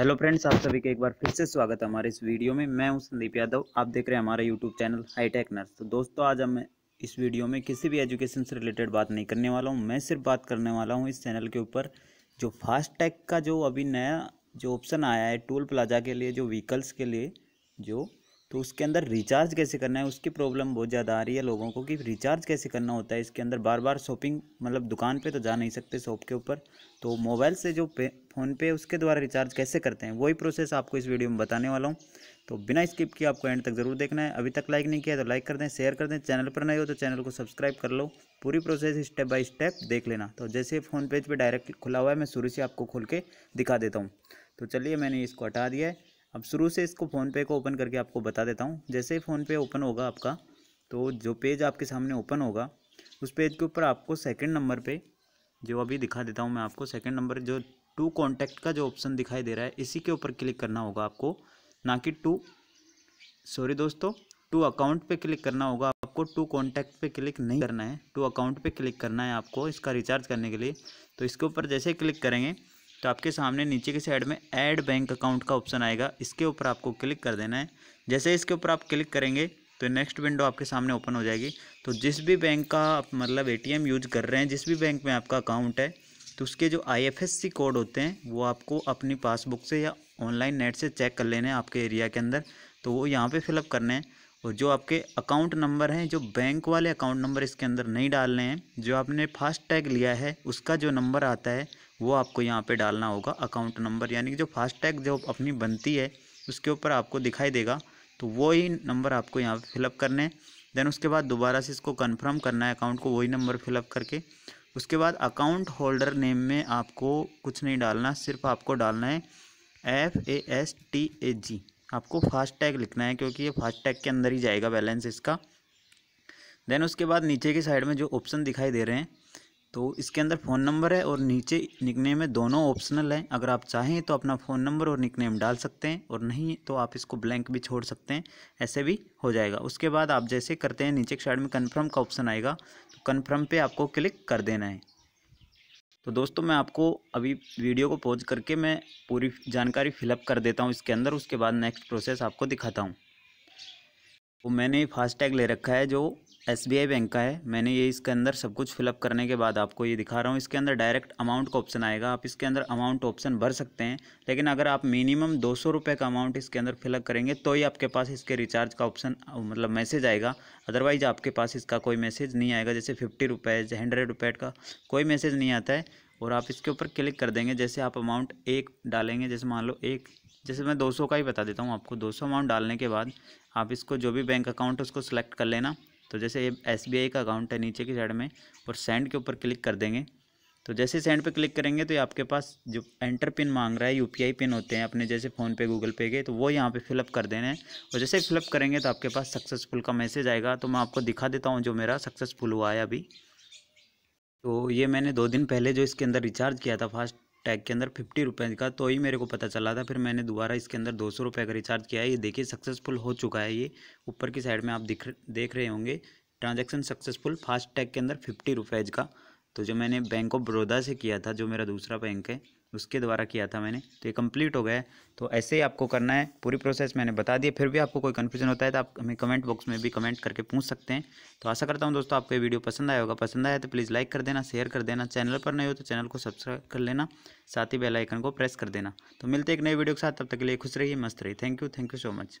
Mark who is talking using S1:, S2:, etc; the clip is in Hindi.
S1: हेलो फ्रेंड्स आप सभी का एक बार फिर से स्वागत है हमारे इस वीडियो में मैं हूं संदीप यादव आप देख रहे हैं हमारा यूट्यूब चैनल हाईटेक नर्स तो दोस्तों आज हम इस वीडियो में किसी भी एजुकेशन से रिलेटेड बात नहीं करने वाला हूं मैं सिर्फ बात करने वाला हूं इस चैनल के ऊपर जो फास्ट टैग का जो अभी नया जो ऑप्शन आया है टोल प्लाजा के लिए जो व्हीकल्स के लिए जो तो उसके अंदर रिचार्ज कैसे करना है उसकी प्रॉब्लम बहुत ज़्यादा आ रही है लोगों को कि रिचार्ज कैसे करना होता है इसके अंदर बार बार शॉपिंग मतलब दुकान पे तो जा नहीं सकते शॉप के ऊपर तो मोबाइल से जो पे फ़ोन पे उसके द्वारा रिचार्ज कैसे करते हैं वही प्रोसेस आपको इस वीडियो में बताने वाला हूँ तो बिना स्किप किए आपको एंड तक ज़रूर देखना है अभी तक लाइक नहीं किया तो लाइक कर दें शेयर कर दें चैनल पर नहीं हो तो चैनल को सब्सक्राइब कर लो पूरी प्रोसेस स्टेप बाय स्टेप देख लेना तो जैसे फ़ोन पेज पर डायरेक्ट खुला हुआ है मैं शुरू से आपको खोल के दिखा देता हूँ तो चलिए मैंने इसको हटा दिया है अब शुरू से इसको फ़ोनपे को ओपन करके आपको बता देता हूँ जैसे ही फ़ोनपे ओपन होगा आपका तो जो पेज आपके सामने ओपन होगा उस पेज के ऊपर आपको सेकंड नंबर पे जो अभी दिखा देता हूँ मैं आपको सेकंड नंबर जो टू कॉन्टैक्ट का जो ऑप्शन दिखाई दे रहा है इसी के ऊपर क्लिक करना होगा आपको ना कि टू सॉरी दोस्तों टू अकाउंट पे क्लिक करना होगा आपको टू कॉन्टैक्ट पे क्लिक नहीं करना है टू अकाउंट पे क्लिक करना है आपको इसका रिचार्ज करने के लिए तो इसके ऊपर जैसे क्लिक करेंगे तो आपके सामने नीचे के साइड में ऐड बैंक अकाउंट का ऑप्शन आएगा इसके ऊपर आपको क्लिक कर देना है जैसे इसके ऊपर आप क्लिक करेंगे तो नेक्स्ट विंडो आपके सामने ओपन हो जाएगी तो जिस भी बैंक का आप मतलब एटीएम यूज कर रहे हैं जिस भी बैंक में आपका अकाउंट है तो उसके जो आईएफएससी कोड होते हैं वो आपको अपनी पासबुक से या ऑनलाइन नेट से चेक कर लेने हैं आपके एरिया के अंदर तो वो यहाँ पे फिलअप करने हैं और जो आपके अकाउंट नंबर हैं जो बैंक वाले अकाउंट नंबर इसके अंदर नहीं डालने हैं जो आपने फास्ट टैग लिया है उसका जो नंबर आता है वो आपको यहाँ पे डालना होगा अकाउंट नंबर यानी कि जो फास्टैग जो अपनी बनती है उसके ऊपर आपको दिखाई देगा तो वही नंबर आपको यहाँ पे फिलअप करने हैं देन उसके बाद दोबारा से इसको कन्फर्म करना है अकाउंट को वही नंबर फिलअप करके उसके बाद अकाउंट होल्डर नेम में आपको कुछ नहीं डालना सिर्फ आपको डालना है F A S T A G आपको फास्टैग लिखना है क्योंकि ये फास्टैग के अंदर ही जाएगा बैलेंस इसका देन उसके बाद नीचे की साइड में जो ऑप्शन दिखाई दे रहे हैं तो इसके अंदर फ़ोन नंबर है और नीचे निकनेम में दोनों ऑप्शनल हैं अगर आप चाहें तो अपना फ़ोन नंबर और निकनेम डाल सकते हैं और नहीं तो आप इसको ब्लैंक भी छोड़ सकते हैं ऐसे भी हो जाएगा उसके बाद आप जैसे करते हैं नीचे के साइड में कन्फर्म का ऑप्शन आएगा तो कन्फर्म पे आपको क्लिक कर देना है तो दोस्तों मैं आपको अभी वीडियो को पॉज करके मैं पूरी जानकारी फिलअप कर देता हूँ इसके अंदर उसके बाद नेक्स्ट प्रोसेस आपको दिखाता हूँ वो तो मैंने फास्टैग ले रखा है जो एस बैंक का है मैंने ये इसके अंदर सब कुछ फिलअप करने के बाद आपको ये दिखा रहा हूँ इसके अंदर डायरेक्ट अमाउंट का ऑप्शन आएगा आप इसके अंदर अमाउंट ऑप्शन भर सकते हैं लेकिन अगर आप मिनिमम दो सौ रुपये का अमाउंट इसके अंदर फिलअप करेंगे तो ही आपके पास इसके रिचार्ज का ऑप्शन मतलब मैसेज आएगा अदरवाइज आपके पास इसका कोई मैसेज नहीं आएगा जैसे फिफ्टी रुपीज़ हंड्रेड रुपये का कोई मैसेज नहीं आता है और आप इसके ऊपर क्लिक कर देंगे जैसे आप अमाउंट एक डालेंगे जैसे मान लो एक जैसे मैं 200 का ही बता देता हूँ आपको 200 अमाउंट डालने के बाद आप इसको जो भी बैंक अकाउंट है उसको सेलेक्ट कर लेना तो जैसे ये एस का अकाउंट है नीचे की साइड में और सेंड के ऊपर क्लिक कर देंगे तो जैसे सेंड पे क्लिक करेंगे तो ये आपके पास जो एंटर पिन मांग रहा है यूपीआई पिन होते हैं अपने जैसे फ़ोन पे गूगल पे के तो वो यहाँ पे फिलअप कर देने हैं और जैसे फिलअप करेंगे तो आपके पास सक्सेसफुल का मैसेज आएगा तो मैं आपको दिखा देता हूँ जो मेरा सक्सेसफुल हुआ है अभी तो ये मैंने दो दिन पहले जो इसके अंदर रिचार्ज किया था फास्ट टैग के अंदर फिफ्टी रुपये का तो ही मेरे को पता चला था फिर मैंने दोबारा इसके अंदर दो सौ रुपये का रिचार्ज किया है ये देखिए सक्सेसफुल हो चुका है ये ऊपर की साइड में आप दिख देख रहे होंगे ट्रांजैक्शन सक्सेसफुल फास्ट टैग के अंदर फिफ्टी रुपीज़ का तो जो मैंने बैंक ऑफ बड़ौदा से किया था जो मेरा दूसरा बैंक है उसके द्वारा किया था मैंने तो ये कंप्लीट हो गया है तो ऐसे ही आपको करना है पूरी प्रोसेस मैंने बता दिया फिर भी आपको कोई कन्फ्यूजन होता है तो आप हमें कमेंट बॉक्स में भी कमेंट करके पूछ सकते हैं तो आशा करता हूँ दोस्तों आपको ये वीडियो पसंद आया होगा पसंद आया तो प्लीज़ लाइक कर देना शेयर कर देना चैनल पर नहीं हो तो चैनल को सब्सक्राइब कर लेना साथ ही बेलाइकन को प्रेस कर देना तो मिलते एक नई वीडियो के साथ तब तक के लिए खुश रहिए मस्त रहिए thank you thank you so much